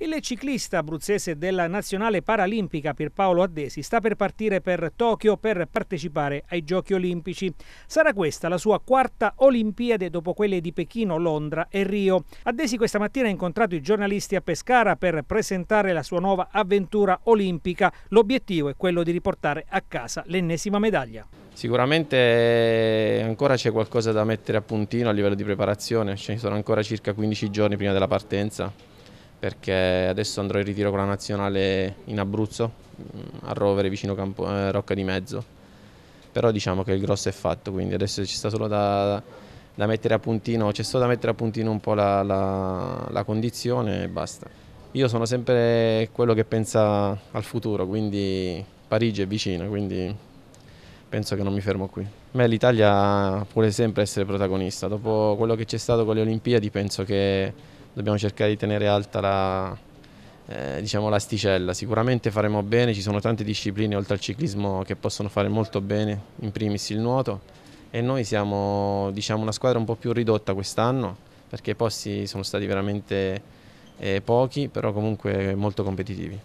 Il ciclista abruzzese della nazionale paralimpica Pierpaolo Addesi sta per partire per Tokyo per partecipare ai Giochi olimpici. Sarà questa la sua quarta Olimpiade dopo quelle di Pechino, Londra e Rio. Addesi questa mattina ha incontrato i giornalisti a Pescara per presentare la sua nuova avventura olimpica. L'obiettivo è quello di riportare a casa l'ennesima medaglia. Sicuramente eh, ancora c'è qualcosa da mettere a puntino a livello di preparazione, ci sono ancora circa 15 giorni prima della partenza, perché adesso andrò in ritiro con la nazionale in Abruzzo, mm, a Rovere vicino Campo, eh, Rocca di Mezzo, però diciamo che il grosso è fatto, quindi adesso ci sta solo da, da mettere a puntino, c'è solo da mettere a puntino un po' la, la, la condizione e basta. Io sono sempre quello che pensa al futuro, quindi Parigi è vicina, quindi penso che non mi fermo qui. Beh, l'Italia vuole sempre essere protagonista, dopo quello che c'è stato con le Olimpiadi penso che dobbiamo cercare di tenere alta la, eh, diciamo l'asticella. Sicuramente faremo bene, ci sono tante discipline oltre al ciclismo che possono fare molto bene, in primis il nuoto e noi siamo diciamo, una squadra un po' più ridotta quest'anno perché i posti sono stati veramente eh, pochi, però comunque molto competitivi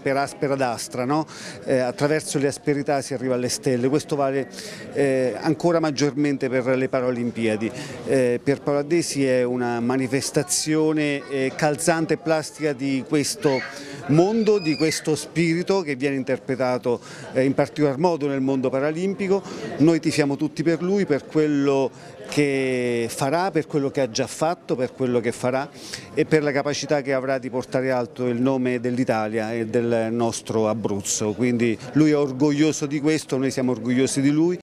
per aspera d'astra, no? eh, attraverso le asperità si arriva alle stelle, questo vale eh, ancora maggiormente per le Paralimpiadi. Eh, per Paradesi è una manifestazione eh, calzante e plastica di questo mondo, di questo spirito che viene interpretato eh, in particolar modo nel mondo paralimpico. Noi tifiamo tutti per lui, per quello che farà, per quello che ha già fatto, per quello che farà e per la capacità che avrà di portare alto il nome dell'Italia e del nostro Abruzzo. Quindi lui è orgoglioso di questo, noi siamo orgogliosi di lui